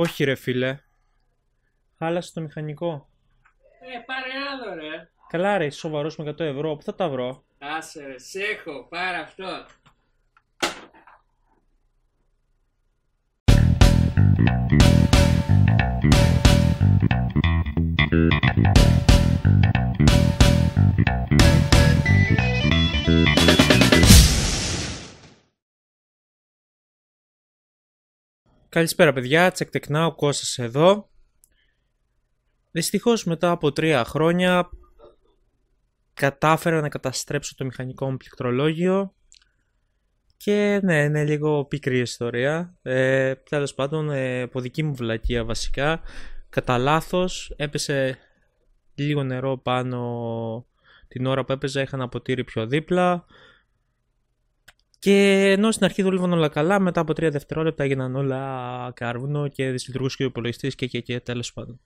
Όχι ρε φίλε. Χάλασε το μηχανικό. Ε, πάρε άλλο ρε. Καλά ρε, σοβαρός με 100 ευρώ, πού θα τα βρω. Άσε ρε, έχω, πάρε αυτό. Καλησπέρα παιδιά, Tech ο Κώστας εδώ. Δυστυχώς μετά από τρία χρόνια κατάφερα να καταστρέψω το μηχανικό μου πληκτρολόγιο και ναι, είναι λίγο πικρή ιστορία. Ε, Τέλος πάντων, ε, από δική μου βλακεία βασικά, κατά λάθος έπεσε λίγο νερό πάνω την ώρα που έπαιζα, είχα ένα ποτήρι πιο δίπλα. Και ενώ στην αρχή δούλευαν όλα καλά, μετά από τρία δευτερόλεπτα έγιναν όλα κάρβουνο και δυσλειτουργούσε και ο υπολογιστής και, και, και τέλος πάντων.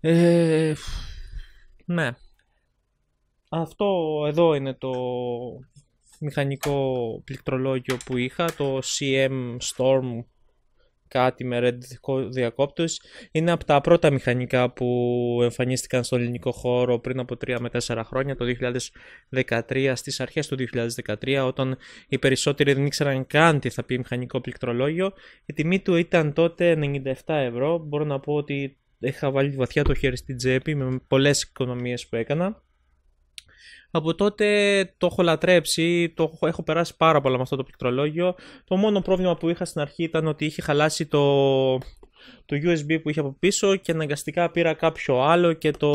Ε, ναι. Αυτό εδώ είναι το μηχανικό πληκτρολόγιο που είχα, το CM Storm κάτι με Reddit διακόπτους. Είναι από τα πρώτα μηχανικά που εμφανίστηκαν στο ελληνικό χώρο πριν από 3 με 4 χρόνια, το 2013, στις αρχές του 2013, όταν οι περισσότεροι δεν ήξεραν καν τι θα πει μηχανικό πληκτρολόγιο. Η τιμή του ήταν τότε 97 ευρώ. Μπορώ να πω ότι είχα βάλει βαθιά το χέρι στην τσέπη με πολλές οικονομίες που έκανα. Από τότε το έχω λατρέψει, το έχω, περάσει πάρα πολλά με αυτό το πληκτρολόγιο. Το μόνο πρόβλημα που είχα στην αρχή ήταν ότι είχε χαλάσει το, το USB που είχε από πίσω και αναγκαστικά πήρα κάποιο άλλο και το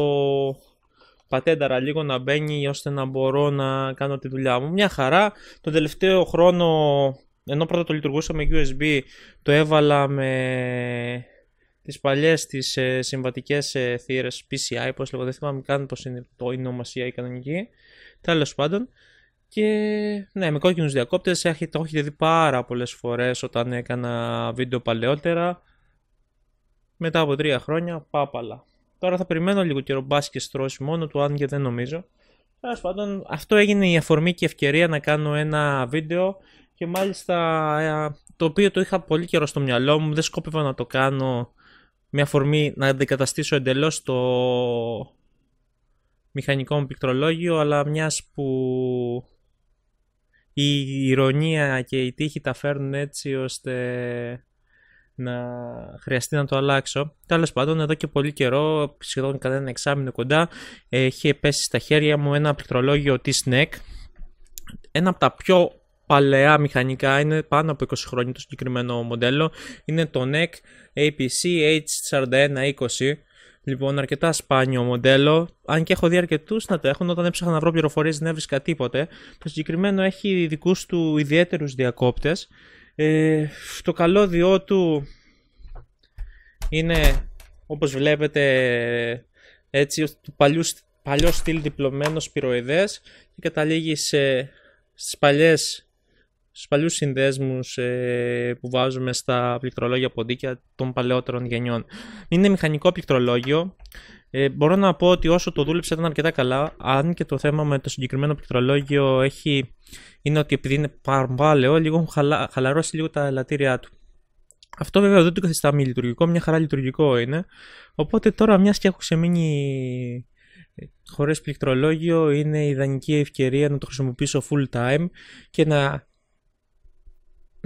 πατένταρα λίγο να μπαίνει ώστε να μπορώ να κάνω τη δουλειά μου. Μια χαρά, τον τελευταίο χρόνο, ενώ πρώτα το λειτουργούσα με USB, το έβαλα με τις παλιές τις ε, συμβατικές ε, θύρες PCI, πώς λέγω, δεν θυμάμαι καν πώς είναι το, η νομασία η κανονική, τέλος πάντων. Και ναι, με κόκκινους διακόπτες. έχετε, το έχετε δει πάρα πολλές φορές όταν έκανα βίντεο παλαιότερα. Μετά από τρία χρόνια, πάπαλα. Τώρα θα περιμένω λίγο καιρό μπάσκετ και στρώσει μόνο του, αν και δεν νομίζω. Τέλος πάντων, αυτό έγινε η αφορμή και η ευκαιρία να κάνω ένα βίντεο και μάλιστα ε, το οποίο το είχα πολύ καιρό στο μυαλό μου, δεν σκόπευα να το κάνω μια φορμή να αντικαταστήσω εντελώς το μηχανικό μου πληκτρολόγιο, αλλά μιας που η ηρωνία και η τύχη τα φέρνουν έτσι ώστε να χρειαστεί να το αλλάξω. Τέλος πάντων, εδώ και πολύ καιρό, σχεδόν κανένα ένα εξάμεινο κοντά, έχει πέσει στα χέρια μου ένα πληκτρολόγιο της NEC. Ένα από τα πιο παλαιά μηχανικά, είναι πάνω από 20 χρόνια το συγκεκριμένο μοντέλο. Είναι το NEC APC H4120. Λοιπόν, αρκετά σπάνιο μοντέλο. Αν και έχω δει αρκετούς να το έχουν, όταν έψαχνα να βρω πληροφορίες δεν έβρισκα τίποτε. Το συγκεκριμένο έχει δικούς του ιδιαίτερους διακόπτες. Ε, το καλώδιό του είναι όπως βλέπετε έτσι του παλιό στυλ διπλωμένος σπυροειδές και καταλήγει σε, στις παλιές στους παλιούς συνδέσμους ε, που βάζουμε στα πληκτρολόγια ποντίκια των παλαιότερων γενιών. Είναι μηχανικό πληκτρολόγιο. Ε, μπορώ να πω ότι όσο το δούλεψε ήταν αρκετά καλά, αν και το θέμα με το συγκεκριμένο πληκτρολόγιο έχει, είναι ότι επειδή είναι παρμπάλαιο, λίγο έχουν χαλα, χαλαρώσει λίγο τα ελαττήριά του. Αυτό βέβαια δεν το καθιστά μη λειτουργικό, μια χαρά λειτουργικό είναι. Οπότε τώρα μιας και έχω ξεμείνει ε, χωρίς πληκτρολόγιο, είναι ιδανική ευκαιρία να το χρησιμοποιήσω full time και να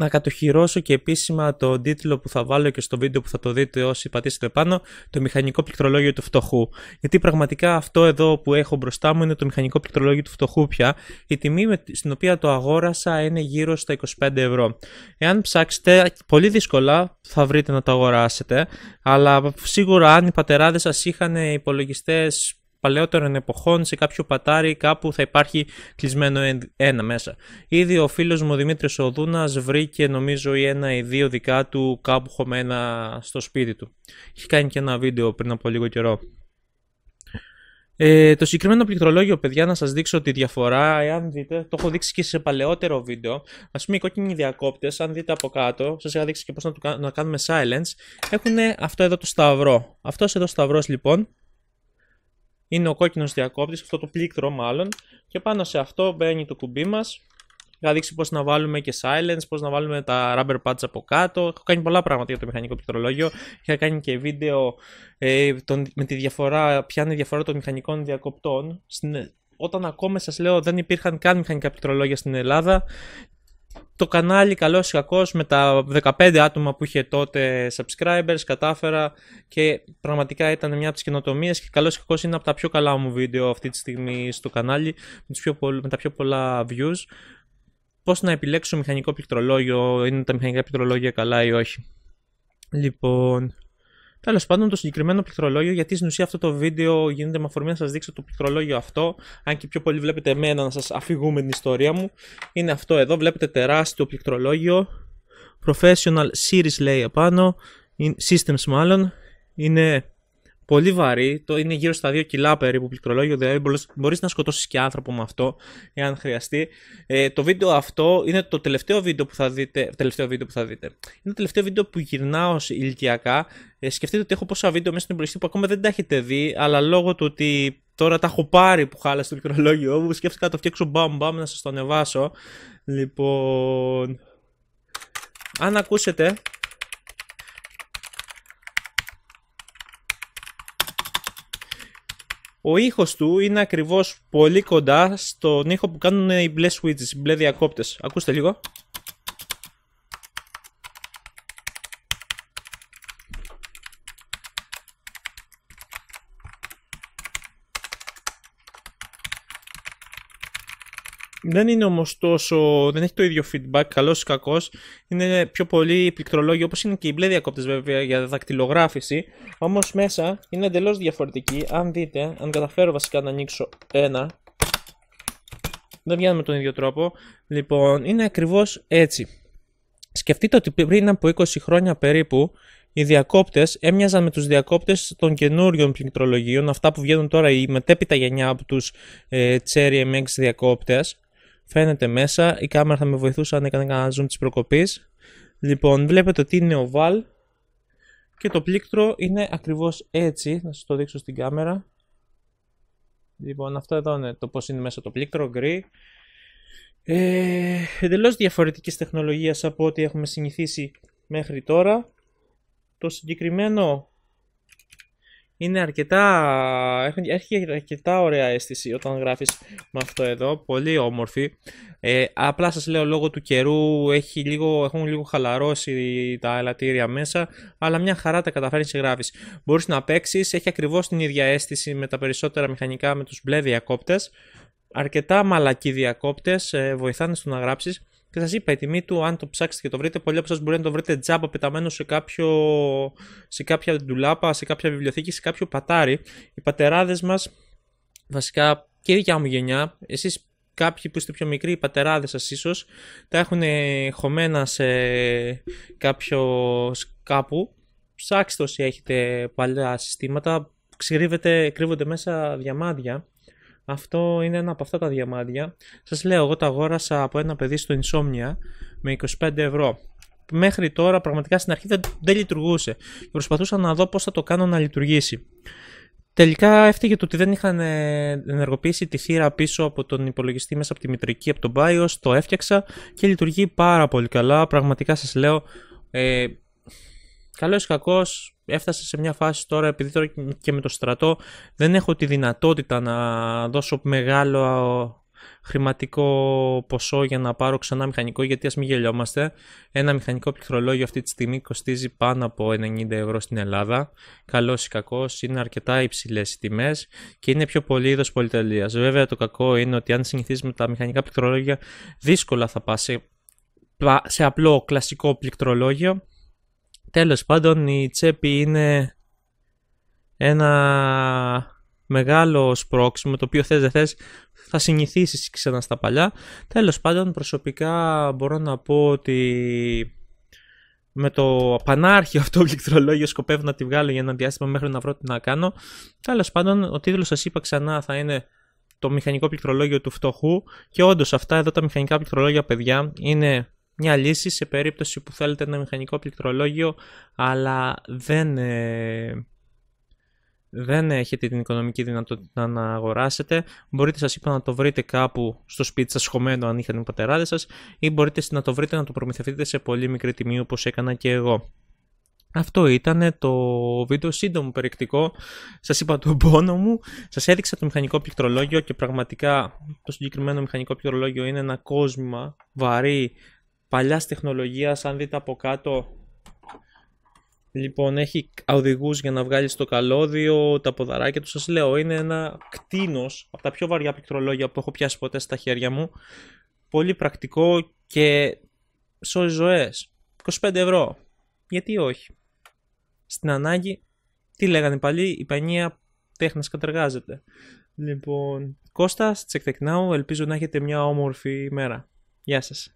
να κατοχυρώσω και επίσημα τον τίτλο που θα βάλω και στο βίντεο που θα το δείτε όσοι πατήσετε πάνω, το μηχανικό πληκτρολόγιο του φτωχού. Γιατί πραγματικά αυτό εδώ που έχω μπροστά μου είναι το μηχανικό πληκτρολόγιο του φτωχού πια. Η τιμή στην οποία το αγόρασα είναι γύρω στα 25 ευρώ. Εάν ψάξετε, πολύ δύσκολα θα βρείτε να το αγοράσετε, αλλά σίγουρα αν οι πατεράδες σας είχαν υπολογιστές παλαιότερων εποχών σε κάποιο πατάρι κάπου θα υπάρχει κλεισμένο ένα μέσα. Ήδη ο φίλος μου ο Δημήτρης Οδούνας βρήκε νομίζω ή ένα ή δύο δικά του κάπου χωμένα στο σπίτι του. Έχει κάνει και ένα βίντεο πριν από λίγο καιρό. Ε, το συγκεκριμένο πληκτρολόγιο, παιδιά, να σας δείξω τη διαφορά, εάν δείτε, το έχω δείξει και σε παλαιότερο βίντεο. Ας πούμε οι κόκκινοι διακόπτες, αν δείτε από κάτω, σας είχα δείξει και πώς να, να κάνουμε silence, έχουν αυτό εδώ το σταυρό. Αυτός εδώ σταυρός λοιπόν, είναι ο κόκκινος διακόπτης, αυτό το πλήκτρο μάλλον. Και πάνω σε αυτό μπαίνει το κουμπί μας. Θα δείξει πώς να βάλουμε και silence, πώς να βάλουμε τα rubber pads από κάτω. Έχω κάνει πολλά πράγματα για το μηχανικό πληκτρολόγιο. Είχα κάνει και βίντεο ε, τον, με τη διαφορά, ποια είναι η διαφορά των μηχανικών διακοπτών. Στην, όταν ακόμα σας λέω δεν υπήρχαν καν μηχανικά πληκτρολόγια στην Ελλάδα το κανάλι καλός ή κακός με τα 15 άτομα που είχε τότε subscribers κατάφερα και πραγματικά ήταν μια από τις καινοτομίες. και καλός ή κακός είναι από τα πιο καλά μου βίντεο αυτή τη στιγμή στο κανάλι με, πιο με τα πιο πολλά views. Πώς να επιλέξω μηχανικό πληκτρολόγιο, είναι τα μηχανικά πληκτρολόγια καλά ή όχι. Λοιπόν, Τέλος πάντων, το συγκεκριμένο πληκτρολόγιο, γιατί στην ουσία αυτό το βίντεο γίνεται με αφορμή να σας δείξω το πληκτρολόγιο αυτό. Αν και πιο πολύ βλέπετε εμένα να σας αφηγούμε την ιστορία μου, είναι αυτό εδώ. Βλέπετε τεράστιο πληκτρολόγιο. Professional Series λέει επάνω. Systems μάλλον. Είναι πολύ βαρύ. Το είναι γύρω στα 2 κιλά περίπου πληκτρολόγιο, δηλαδή μπορείς να σκοτώσεις και άνθρωπο με αυτό, εάν χρειαστεί. Ε, το βίντεο αυτό είναι το τελευταίο βίντεο που θα δείτε. Τελευταίο βίντεο που θα δείτε. Είναι το τελευταίο βίντεο που γυρνάω ηλικιακά. Ε, σκεφτείτε ότι έχω πόσα βίντεο μέσα στην υπολογιστή που ακόμα δεν τα έχετε δει, αλλά λόγω του ότι τώρα τα έχω πάρει που χάλασε το πληκτρολόγιο μου, σκέφτηκα να το φτιάξω μπαμ μπαμ να σας το ανεβάσω. Λοιπόν. Αν ακούσετε ο ήχος του είναι ακριβώς πολύ κοντά στον ήχο που κάνουν οι μπλε switches, οι μπλε διακόπτες. Ακούστε λίγο. Δεν είναι όμως τόσο. δεν έχει το ίδιο feedback, καλός ή κακός. Είναι πιο πολύ πληκτρολόγιο, όπως είναι και οι μπλε διακόπτες βέβαια για δακτυλογράφηση. Όμως μέσα είναι εντελώς διαφορετική. Αν δείτε, αν καταφέρω βασικά να ανοίξω ένα. Δεν βγαίνει με τον ίδιο τρόπο. Λοιπόν, είναι ακριβώς έτσι. Σκεφτείτε ότι πριν από 20 χρόνια περίπου οι διακόπτες έμοιαζαν με τους διακόπτες των καινούριων πληκτρολογίων, αυτά που βγαίνουν τώρα η μετέπειτα γενιά από τους ε, Cherry MX διακόπτες. Φαίνεται μέσα, η κάμερα θα με βοηθούσε αν έκανε κανένα zoom της προκοπής. Λοιπόν, βλέπετε ότι είναι Βάλ. και το πλήκτρο είναι ακριβώς έτσι, να σας το δείξω στην κάμερα. Λοιπόν, αυτό εδώ είναι το πώς είναι μέσα το πλήκτρο, γκρι. Ε, Εντελώς διαφορετικής τεχνολογίας από ό,τι έχουμε συνηθίσει μέχρι τώρα. Το συγκεκριμένο είναι αρκετά, έχει αρκετά ωραία αίσθηση όταν γράφεις με αυτό εδώ, πολύ όμορφη. Ε, απλά σας λέω λόγω του καιρού έχει λίγο, έχουν λίγο χαλαρώσει τα ελαττήρια μέσα, αλλά μια χαρά τα καταφέρνεις να γράφεις. Μπορείς να παίξεις, έχει ακριβώς την ίδια αίσθηση με τα περισσότερα μηχανικά με τους μπλε διακόπτες. Αρκετά μαλακοί διακόπτες ε, βοηθάνε στο να γράψεις και σας είπα, η τιμή του, αν το ψάξετε και το βρείτε, πολλοί από εσάς μπορεί να το βρείτε τζάμπα πεταμένο σε, κάποιο, σε κάποια ντουλάπα, σε κάποια βιβλιοθήκη, σε κάποιο πατάρι. Οι πατεράδες μας, βασικά και η δικιά μου γενιά, εσείς κάποιοι που είστε πιο μικροί, οι πατεράδες σας ίσως, τα έχουν χωμένα σε κάποιο κάπου. Ψάξτε όσοι έχετε παλιά συστήματα, κρύβονται μέσα διαμάδια. Αυτό είναι ένα από αυτά τα διαμάντια. Σας λέω, εγώ το αγόρασα από ένα παιδί στο Insomnia με 25 ευρώ. Μέχρι τώρα πραγματικά στην αρχή δεν, λειτουργούσε. Προσπαθούσα να δω πώς θα το κάνω να λειτουργήσει. Τελικά έφταιγε το ότι δεν είχαν ε, ενεργοποιήσει τη θύρα πίσω από τον υπολογιστή μέσα από τη μητρική, από τον BIOS, το έφτιαξα και λειτουργεί πάρα πολύ καλά. Πραγματικά σας λέω, ε, καλό ή κακός, Έφτασα σε μια φάση τώρα, επειδή τώρα και με το στρατό δεν έχω τη δυνατότητα να δώσω μεγάλο χρηματικό ποσό για να πάρω ξανά μηχανικό, γιατί ας μην γελιόμαστε. Ένα μηχανικό πληκτρολόγιο αυτή τη στιγμή κοστίζει πάνω από 90 ευρώ στην Ελλάδα. Καλός ή κακός, είναι αρκετά υψηλές οι τιμές και είναι πιο πολύ είδος πολυτελείας. Βέβαια το κακό είναι ότι αν συνηθίζεις με τα μηχανικά πληκτρολόγια δύσκολα θα πάσει σε απλό κλασικό πληκτρολόγιο Τέλος πάντων η τσέπη είναι ένα μεγάλο σπρόξιμο το οποίο θες δεν θες θα συνηθίσεις ξανά στα παλιά. Τέλος πάντων προσωπικά μπορώ να πω ότι με το πανάρχιο αυτό πληκτρολόγιο σκοπεύω να τη βγάλω για ένα διάστημα μέχρι να βρω τι να κάνω. Τέλος πάντων, ο τίτλος σας είπα ξανά θα είναι το μηχανικό πληκτρολόγιο του φτωχού και όντως αυτά εδώ τα μηχανικά πληκτρολόγια, παιδιά, είναι μια λύση σε περίπτωση που θέλετε ένα μηχανικό πληκτρολόγιο αλλά δεν, ε, δεν έχετε την οικονομική δυνατότητα να αγοράσετε. Μπορείτε σας είπα να το βρείτε κάπου στο σπίτι σας χωμένο αν είχαν οι πατεράδες σας ή μπορείτε να το βρείτε να το προμηθευτείτε σε πολύ μικρή τιμή όπως έκανα και εγώ. Αυτό ήταν το βίντεο σύντομο περιεκτικό. Σας είπα τον πόνο μου. Σας έδειξα το μηχανικό πληκτρολόγιο και πραγματικά το συγκεκριμένο μηχανικό πληκτρολόγιο είναι ένα κόσμημα βαρύ παλιάς τεχνολογίας, αν δείτε από κάτω Λοιπόν, έχει οδηγούς για να βγάλεις το καλώδιο, τα ποδαράκια τους, σας λέω, είναι ένα κτίνος, από τα πιο βαριά πληκτρολόγια που έχω πιάσει ποτέ στα χέρια μου. Πολύ πρακτικό και σώζει ζωές. 25 ευρώ. Γιατί όχι. Στην ανάγκη, τι λέγανε πάλι, η πανία τέχνης κατεργάζεται. Λοιπόν, Κώστας, now. ελπίζω να έχετε μια όμορφη μέρα. Γεια σας.